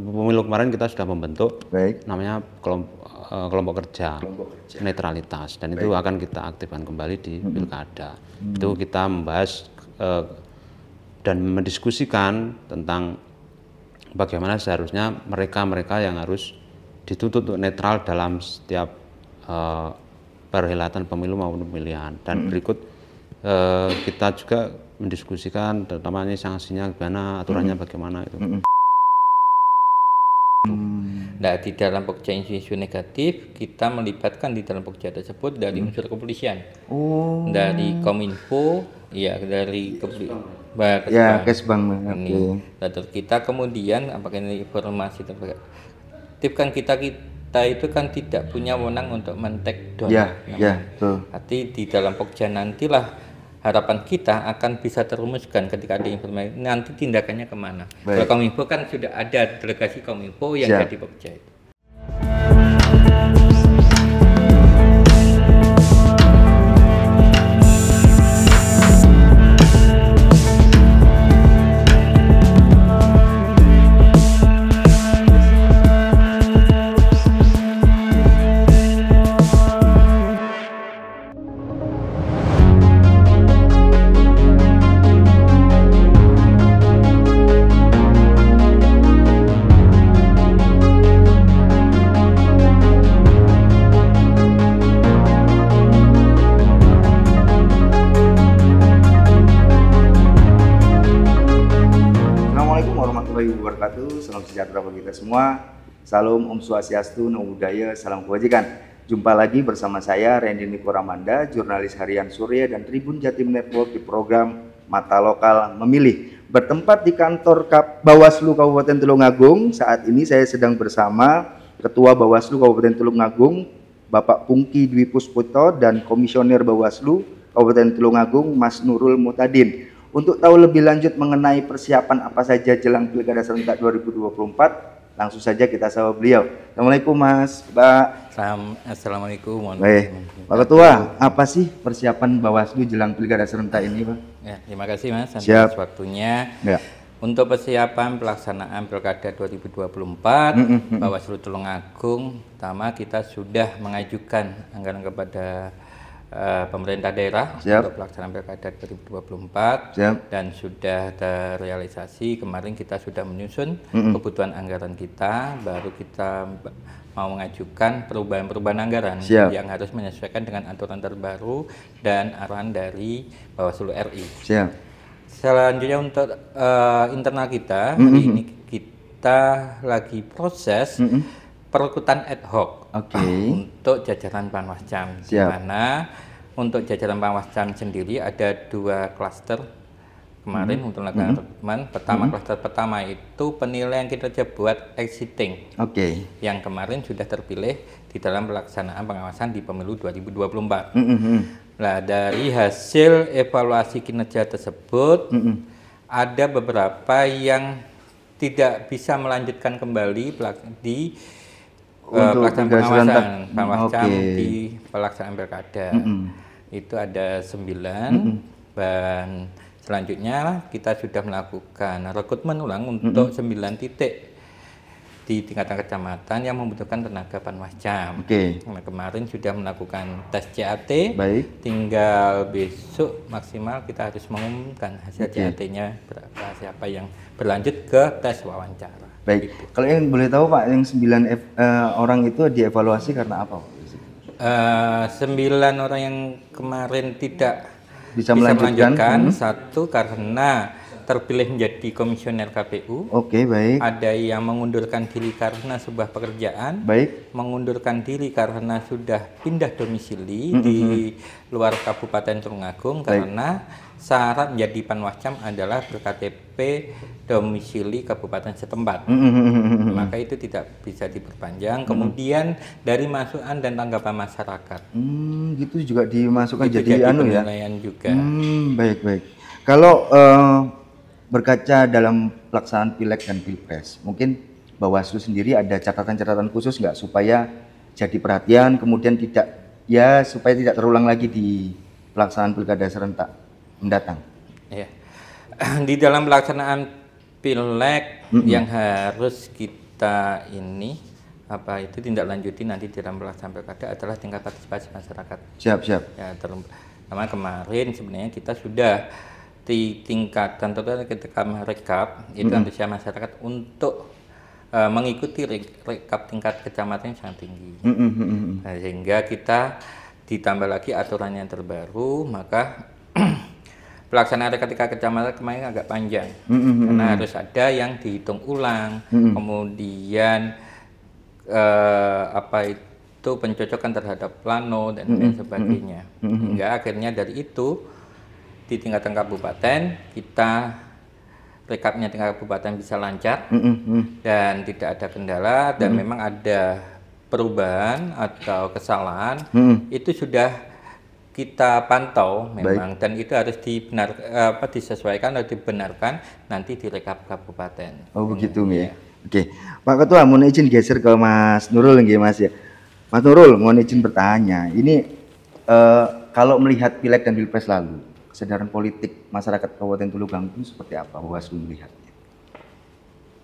pemilu kemarin kita sudah membentuk Baik. namanya kelompok, eh, kelompok kerja, kerja netralitas dan Baik. itu akan kita aktifkan kembali di hmm. pilkada. Hmm. Itu kita membahas uh, dan mendiskusikan tentang bagaimana seharusnya mereka-mereka yang harus dituntut untuk netral dalam setiap uh, perhelatan pemilu maupun pemilihan. Dan hmm. berikut uh, kita juga mendiskusikan terutamanya sanksinya gimana, aturannya hmm. bagaimana itu. Hmm. Hmm. Nah, di dalam pekerja isu-isu negatif, kita melibatkan di dalam pekerja tersebut dari hmm. unsur kepolisian. Oh. Dari Kominfo, ya dari kepolisian. Ya, Kesbang. Ini. Okay. Nah, Lalu kita kemudian apakah ini informasi terkait kan kita kita itu kan tidak punya wewenang untuk mentek down. Ya, ya, ya betul. Nanti di dalam pekerja nantilah harapan kita akan bisa terumuskan ketika ada informasi nanti tindakannya kemana. Baik. Kalau Kominfo kan sudah ada delegasi Kominfo yang Siap. jadi pekerja itu. warahmatullahi wabarakatuh. Salam sejahtera bagi kita semua. Salam Om Swastiastu, Namo Buddhaya, Salam Kebajikan. Jumpa lagi bersama saya Randy Niko Ramanda, jurnalis harian Surya dan Tribun Jatim Network di program Mata Lokal Memilih. Bertempat di kantor Kap Bawaslu Kabupaten Tulungagung, saat ini saya sedang bersama Ketua Bawaslu Kabupaten Tulungagung, Bapak Pungki Dwi Puspito dan Komisioner Bawaslu Kabupaten Tulungagung Mas Nurul Mutadin. Untuk tahu lebih lanjut mengenai persiapan apa saja jelang Pilkada Serentak 2024, langsung saja kita sapa beliau. Assalamualaikum Mas, Pak. Assalamualaikum. Baik. Pak Ketua, apa sih persiapan Bawaslu jelang Pilkada Serentak ini, Pak? Ya, terima kasih Mas Siap waktunya. Ya. Untuk persiapan pelaksanaan Pilkada 2024, mm -hmm. Bawaslu Tulungagung, pertama kita sudah mengajukan anggaran kepada Eh, pemerintah daerah Siap. untuk pelaksanaan pilkada 2024 Siap. dan sudah terrealisasi kemarin kita sudah menyusun mm -hmm. kebutuhan anggaran kita baru kita mau mengajukan perubahan-perubahan anggaran Siap. yang harus menyesuaikan dengan aturan terbaru dan arahan dari Bawaslu RI. Siap. Selanjutnya untuk uh, internal kita mm -hmm. hari ini kita lagi proses mm -hmm. perekrutan ad hoc okay. untuk jajaran Panwascam. Di mana untuk jajaran Panwascam sendiri ada dua klaster kemarin hmm. untuk melakukan hmm. teman. Pertama hmm. klaster pertama itu penilaian kita kinerja buat exiting. Oke. Okay. Yang kemarin sudah terpilih di dalam pelaksanaan pengawasan di pemilu 2024. Hmm. Nah, dari hasil evaluasi kinerja tersebut hmm. ada beberapa yang tidak bisa melanjutkan kembali di Eh, untuk pelaksanaan pengawasan okay. di pelaksanaan pilkada mm -hmm. itu ada sembilan mm -hmm. dan selanjutnya kita sudah melakukan rekrutmen ulang untuk sembilan titik di tingkatan kecamatan yang membutuhkan tenaga panwascam. Oke. Okay. Nah, kemarin sudah melakukan tes CAT. Baik. Tinggal besok maksimal kita harus mengumumkan hasil okay. CAT-nya berapa siapa yang berlanjut ke tes wawancara. Baik. Kalau yang boleh tahu Pak, yang 9 F, uh, orang itu dievaluasi karena apa? Pak? Uh, orang yang kemarin tidak bisa, bisa melanjutkan, melanjutkan hmm. satu karena terpilih menjadi komisioner KPU. Oke, okay, baik. Ada yang mengundurkan diri karena sebuah pekerjaan. Baik. Mengundurkan diri karena sudah pindah domisili mm -hmm. di luar Kabupaten Tulungagung karena syarat menjadi panwascam adalah berKTP domisili kabupaten setempat. Mm -hmm. Maka itu tidak bisa diperpanjang. Kemudian mm -hmm. dari masukan dan tanggapan masyarakat. Mm, gitu juga dimasukkan itu jadi, jadi anu ya. juga. Hmm, baik baik. Kalau uh, berkaca dalam pelaksanaan pileg dan pilpres, mungkin Bawaslu sendiri ada catatan-catatan khusus nggak supaya jadi perhatian, kemudian tidak ya supaya tidak terulang lagi di pelaksanaan pilkada serentak mendatang. Ya. Di dalam pelaksanaan pileg mm -hmm. yang harus kita ini apa itu tindak lanjuti nanti di dalam pelaksanaan pilkada adalah tingkat partisipasi masyarakat. Siap siap. Ya terlalu, kemarin sebenarnya kita sudah di tingkat ditingkatkan terutama ketika merekap itu hmm. antusias masyarakat untuk uh, mengikuti rekap tingkat kecamatan yang sangat tinggi mm Hmm. Nah, sehingga kita ditambah lagi aturan yang terbaru maka pelaksanaan rekap tingkat kecamatan kemarin agak panjang hmm. karena harus ada yang dihitung ulang hmm. kemudian uh, apa itu pencocokan terhadap plano dan, mm -hmm. sebagainya mm -hmm. hingga akhirnya dari itu di tingkat kabupaten kita rekapnya tingkat kabupaten bisa lancar mm -hmm. dan tidak ada kendala dan mm -hmm. memang ada perubahan atau kesalahan mm -hmm. itu sudah kita pantau memang Baik. dan itu harus dibenar apa disesuaikan atau dibenarkan nanti di rekap kabupaten. Oh iya. begitu nih ya. Oke, Pak Ketua mohon izin geser ke Mas Nurul nggih Mas ya. Mas Nurul mohon izin bertanya. Ini uh, kalau melihat Pileg dan Pilpres lalu, kesadaran politik masyarakat Kabupaten tulungagung itu seperti apa Bawaslu melihatnya?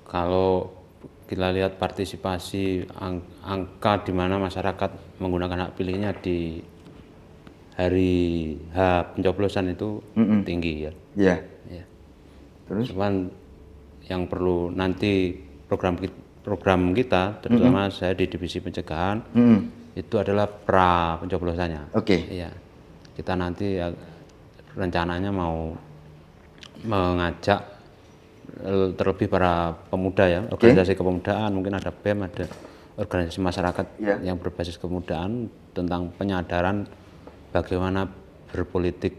Kalau kita lihat partisipasi ang angka di mana masyarakat menggunakan hak pilihnya di hari H pencoblosan itu mm -mm. tinggi ya. Iya. Yeah. Terus? Cuman yang perlu nanti program program kita terutama mm -hmm. saya di divisi pencegahan mm -hmm. itu adalah pra pencoblosannya. Oke. Okay. Iya. Kita nanti rencananya mau mengajak eh, terlebih para pemuda ya, okay. organisasi kepemudaan, mungkin ada BEM, ada organisasi masyarakat yeah. yang berbasis kepemudaan tentang penyadaran bagaimana berpolitik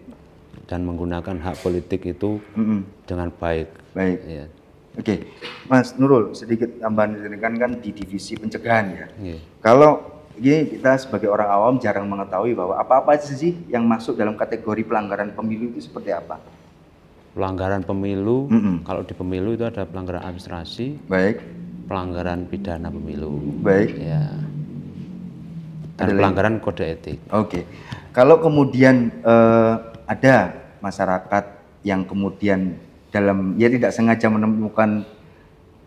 dan menggunakan hak politik itu mm -hmm. dengan baik. Baik. Ya. Oke, okay. Mas Nurul sedikit tambahan kan kan di divisi pencegahan ya. Yeah. Kalau gini kita sebagai orang awam jarang mengetahui bahwa apa-apa sih yang masuk dalam kategori pelanggaran pemilu itu seperti apa? Pelanggaran pemilu, mm -mm. kalau di pemilu itu ada pelanggaran administrasi, baik. Pelanggaran pidana pemilu, baik. Ya. Dan ada pelanggaran kode etik. Oke, okay. kalau kemudian eh, ada masyarakat yang kemudian dalam ya tidak sengaja menemukan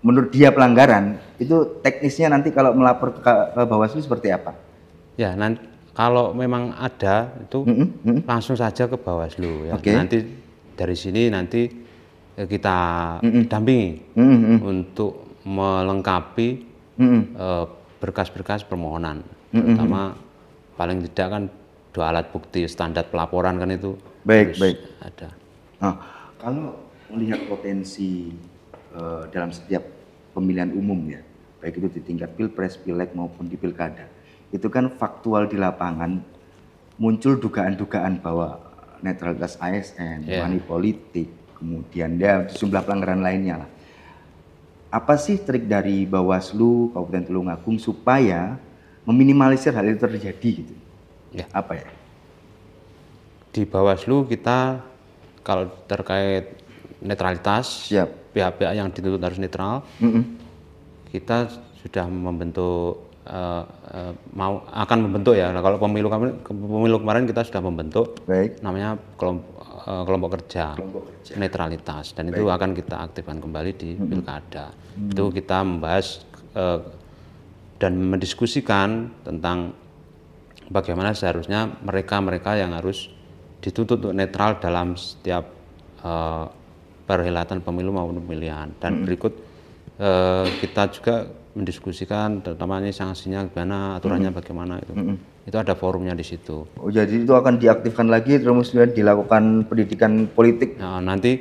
menurut dia pelanggaran, itu teknisnya nanti kalau melapor ke, ke Bawaslu seperti apa? Ya, nanti kalau memang ada itu mm -hmm. langsung saja ke Bawaslu ya. Okay. Nanti dari sini nanti eh, kita mm -hmm. dampingi mm -hmm. untuk melengkapi eh, berkas-berkas mm -hmm. permohonan, mm -hmm. terutama paling tidak kan dua alat bukti standar pelaporan kan itu. Baik, baik. Ada. Nah, kalau melihat potensi Eh, dalam setiap pemilihan umum ya, baik itu di tingkat pilpres, pileg maupun di pilkada. Itu kan faktual di lapangan muncul dugaan-dugaan bahwa netralitas ASN, yeah. money politik, kemudian ya sejumlah pelanggaran lainnya lah. Apa sih trik dari Bawaslu Kabupaten Tulungagung supaya meminimalisir hal itu terjadi gitu? Ya. Apa ya? Di Bawaslu kita kalau terkait netralitas, Siap pihak-pihak yang dituntut harus netral. Mm -hmm. Kita sudah membentuk Uh, uh, mau akan membentuk ya. Nah, kalau pemilu kemarin pemilu kemarin kita sudah membentuk Baik. namanya kelompok uh, kelompok kerja, kelompok kerja netralitas dan Baik. itu akan kita aktifkan kembali di hmm. pilkada. Hmm. Itu kita membahas uh, dan mendiskusikan tentang bagaimana seharusnya mereka-mereka yang harus dituntut untuk netral dalam setiap uh, perhelatan pemilu maupun pemilihan. Dan hmm. berikut uh, kita juga mendiskusikan terutamanya sanksinya gimana, aturannya hmm. bagaimana itu. Hmm. Itu ada forumnya di situ. Oh, jadi itu akan diaktifkan lagi terus dilakukan pendidikan politik. Nah, nanti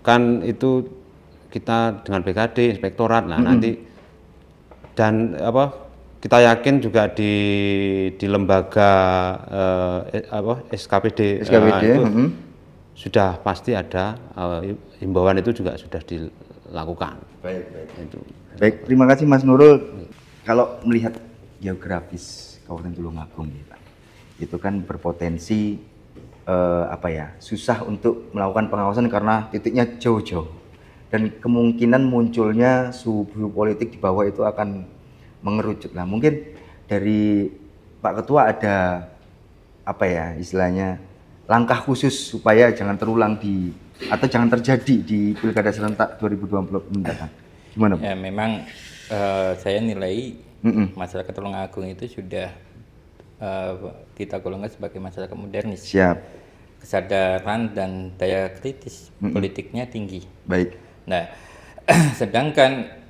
kan itu kita dengan BKD, inspektorat. Nah, hmm. nanti dan apa kita yakin juga di di lembaga eh, eh apa SKPD, SKPD uh, eh, itu -hmm sudah pasti ada himbauan eh, itu juga sudah dilakukan. Baik, baik. Itu. Baik, terima kasih Mas Nurul. Baik. Kalau melihat geografis Kabupaten Tulungagung ya, Itu kan berpotensi uh, apa ya? susah untuk melakukan pengawasan karena titiknya jauh-jauh. Dan kemungkinan munculnya suhu politik di bawah itu akan mengerucut lah. Mungkin dari Pak Ketua ada apa ya istilahnya langkah khusus supaya jangan terulang di atau jangan terjadi di pilkada serentak 2020 mendatang? Gimana? Ya memang uh, saya nilai mm -mm. masyarakat Tulungagung itu sudah uh, kita golongkan sebagai masyarakat modernis. Siap. Kesadaran dan daya kritis mm -mm. politiknya tinggi. Baik. Nah, sedangkan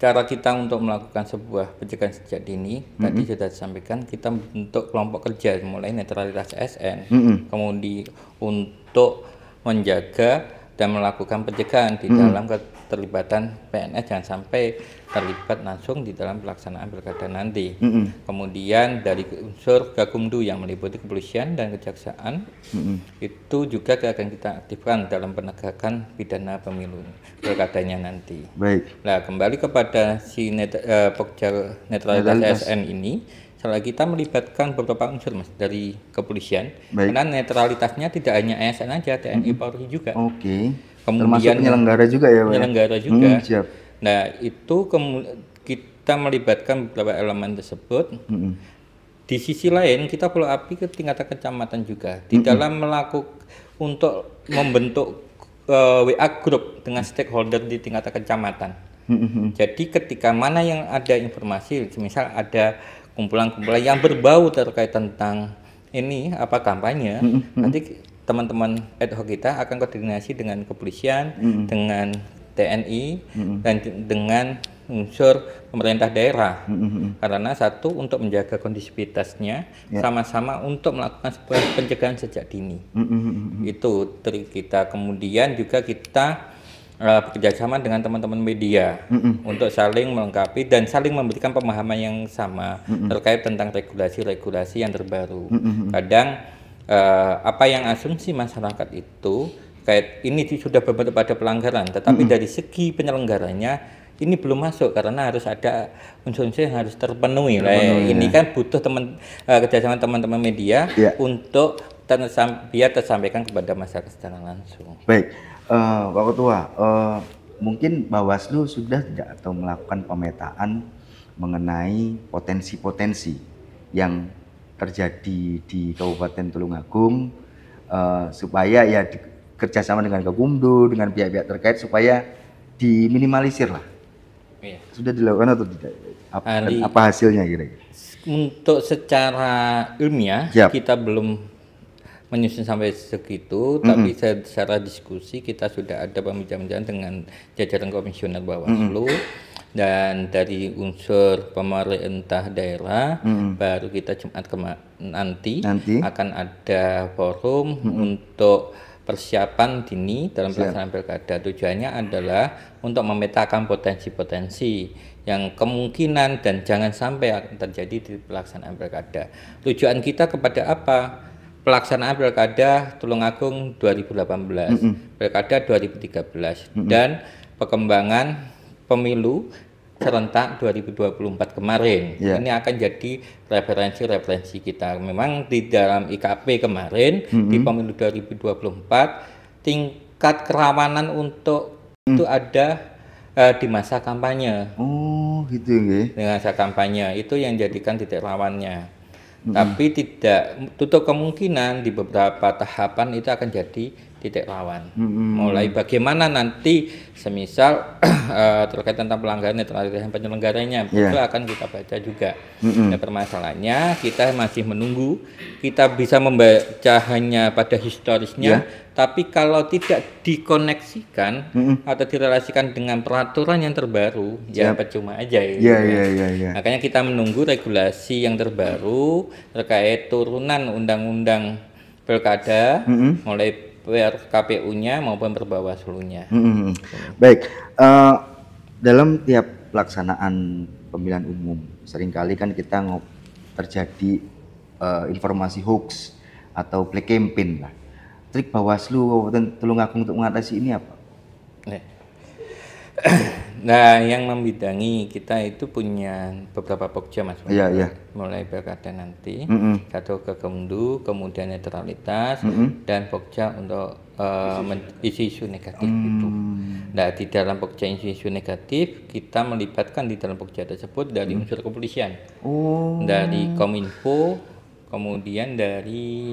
cara kita untuk melakukan sebuah pencegahan sejak dini mm-hmm. tadi sudah disampaikan kita bentuk kelompok kerja mulai netralitas ASN mm-hmm. kemudian untuk menjaga dan melakukan pencegahan di mm-hmm. dalam keterlibatan PNS jangan sampai terlibat langsung di dalam pelaksanaan pilkada nanti. Mm -hmm. Kemudian dari unsur gakumdu yang meliputi kepolisian dan kejaksaan mm -hmm. itu juga akan kita aktifkan dalam penegakan pidana pemilu pilkadanya nanti. Baik. Nah kembali kepada si net, uh, eh, pokja netralitas, netralitas ASN ini Setelah kita melibatkan beberapa unsur mas dari kepolisian Baik. karena netralitasnya tidak hanya ASN aja TNI mm -hmm. Polri juga. Oke. Okay Kemudian Termasuk penyelenggara juga ya, ya? penyelenggara Penyelenggara hmm, juga. Hmm, siap. Nah, itu kita melibatkan beberapa elemen tersebut. Hmm. Di sisi lain, kita perlu api ke tingkat kecamatan juga. Di hmm. dalam melakukan untuk membentuk uh, eh, WA group dengan stakeholder di tingkat kecamatan. Hmm, hmm. Jadi ketika mana yang ada informasi, misal ada kumpulan-kumpulan yang berbau terkait tentang ini apa kampanye, hmm, nanti teman-teman ad hoc kita akan koordinasi dengan kepolisian, mm-hmm. dengan TNI, mm-hmm. dan dengan unsur pemerintah daerah. Mm-hmm. Karena satu untuk menjaga kondisivitasnya, yeah. sama-sama untuk melakukan sebuah pencegahan sejak dini. Mm-hmm. Itu trik kita. Kemudian juga kita uh, eh, bekerjasama dengan teman-teman media mm untuk saling melengkapi dan saling memberikan pemahaman yang sama mm terkait tentang regulasi-regulasi yang terbaru. Mm Kadang uh, apa yang asumsi masyarakat itu kait ini sudah berbentuk pada pelanggaran, tetapi mm -hmm. dari segi penyelenggaranya ini belum masuk karena harus ada unsur-unsur yang harus terpenuhi. terpenuhi ya. Ini kan butuh teman uh, kerjasama teman-teman media yeah. untuk tersam, biar tersampaikan kepada masyarakat secara langsung. Baik, uh, Pak Ketua, uh, mungkin Bawaslu sudah tidak atau melakukan pemetaan mengenai potensi-potensi yang terjadi di Kabupaten Tulungagung uh, supaya ya di, kerjasama dengan Gakumdo dengan pihak-pihak terkait supaya diminimalisir lah. Iya. Sudah dilakukan atau tidak? Apa, Ali, apa hasilnya kira-kira? Untuk secara ilmiah Siap. kita belum menyusun sampai segitu, mm -hmm. tapi secara diskusi kita sudah ada pembicaraan dengan jajaran komisioner Bawaslu. Mm -hmm dan dari unsur pemerintah daerah hmm. baru kita Jumat kema- nanti, nanti akan ada forum hmm. untuk persiapan dini dalam pelaksanaan pilkada. Tujuannya adalah untuk memetakan potensi-potensi yang kemungkinan dan jangan sampai terjadi di pelaksanaan pilkada. Tujuan kita kepada apa? Pelaksanaan pilkada Tulungagung 2018, mm -hmm. pilkada 2013, mm -hmm. dan perkembangan pemilu serentak 2024 kemarin. Yeah. Ini akan jadi referensi-referensi kita. Memang di dalam IKP kemarin mm -hmm. di mm-hmm. pemilu 2024 tingkat kerawanan untuk mm. itu ada uh, di masa kampanye. Oh, gitu ya. Dengan masa kampanye itu yang jadikan titik rawannya. Mm -hmm. Tapi tidak tutup kemungkinan di beberapa tahapan itu akan jadi titik lawan. Hmm. Mulai bagaimana nanti semisal eh, terkait tentang pelanggaran terkait dengan penyelenggaranya yeah. itu akan kita baca juga. Hmm. Nah, permasalahannya kita masih menunggu kita bisa membaca hanya pada historisnya, yeah. tapi kalau tidak dikoneksikan hmm. atau direlasikan dengan peraturan yang terbaru yeah. ya percuma aja ya. Yeah, yeah, yeah, yeah. Makanya kita menunggu regulasi yang terbaru terkait turunan undang-undang pilkada mm -hmm. mulai KPU-nya maupun perbawaslunya. Hmm. hmm, hmm. Baik, uh, dalam tiap pelaksanaan pemilihan umum seringkali kan kita ngop terjadi uh, informasi hoax atau black campaign lah. Trik Bawaslu Kabupaten Tulungagung untuk mengatasi ini apa? Eh. Nah, yang membidangi kita itu punya beberapa pokja mas. Iya iya. Mulai pilkada nanti, mm -hmm. satu ke Kemdu, kemudian netralitas, mm -hmm. dan pokja untuk uh, isu-isu negatif mm. itu. Nah, di dalam pokja isu-isu negatif kita melibatkan di dalam pokja tersebut dari mm. unsur kepolisian, oh. dari kominfo, kemudian dari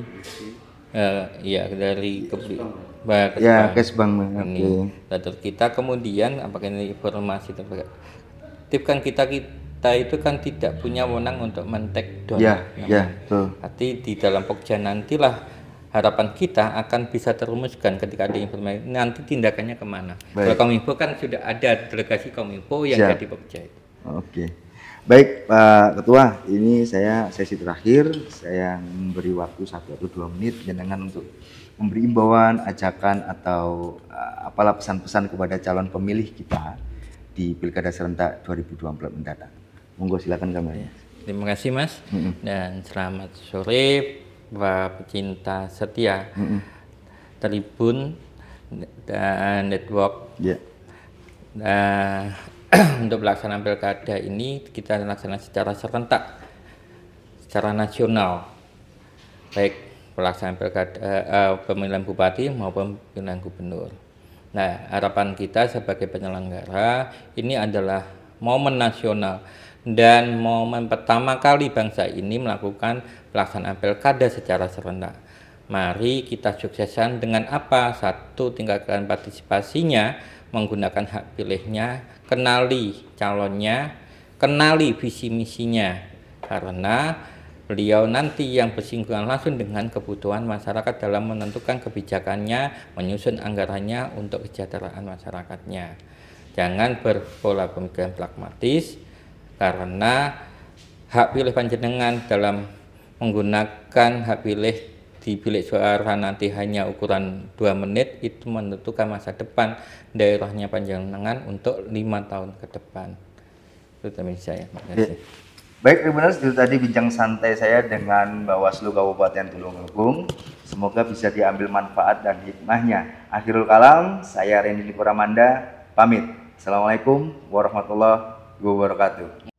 uh, ya dari kepolisian baik Ya, Kesbang. Ini okay. kita kemudian apakah ini informasi tip kan kita kita itu kan tidak punya wewenang untuk mentek donor. Ya, ya, ya betul. Arti di dalam pokja nantilah harapan kita akan bisa terumuskan ketika ada informasi nanti tindakannya kemana. Baik. Kalau Kominfo kan sudah ada delegasi Kominfo yang Siap. jadi pokja itu. Oke. Baik Pak Ketua, ini saya sesi terakhir. Saya memberi waktu satu atau dua menit jenengan untuk memberi imbauan, ajakan atau uh, apalah pesan-pesan kepada calon pemilih kita di Pilkada serentak 2024 mendatang. Monggo silakan kami. Ya, terima kasih Mas mm -hmm. dan selamat sore para pecinta setia mm -hmm. Tribun dan eh, Network. Yeah. Ya. Eh, nah, untuk pelaksanaan pilkada ini kita laksanakan secara serentak, secara nasional, baik pelaksanaan pilkada, eh, pemilihan bupati maupun pemilihan gubernur. Nah, harapan kita sebagai penyelenggara ini adalah momen nasional dan momen pertama kali bangsa ini melakukan pelaksanaan pilkada secara serentak. Mari kita sukseskan dengan apa? Satu, tingkatkan partisipasinya menggunakan hak pilihnya, kenali calonnya, kenali visi misinya. Karena Beliau nanti yang bersinggungan langsung dengan kebutuhan masyarakat dalam menentukan kebijakannya, menyusun anggarannya untuk kesejahteraan masyarakatnya. Jangan berpola pemikiran pragmatis karena hak pilih panjenengan dalam menggunakan hak pilih di bilik suara nanti hanya ukuran 2 menit itu menentukan masa depan daerahnya panjenengan untuk lima tahun ke depan itu saya. Terima kasih. Ya. Baik, Tribuners, itu tadi bincang santai saya dengan Bawaslu Kabupaten Tulungagung. Semoga bisa diambil manfaat dan hikmahnya. Akhirul kalam, saya Randy Lipuramanda. pamit. Assalamualaikum warahmatullahi wabarakatuh.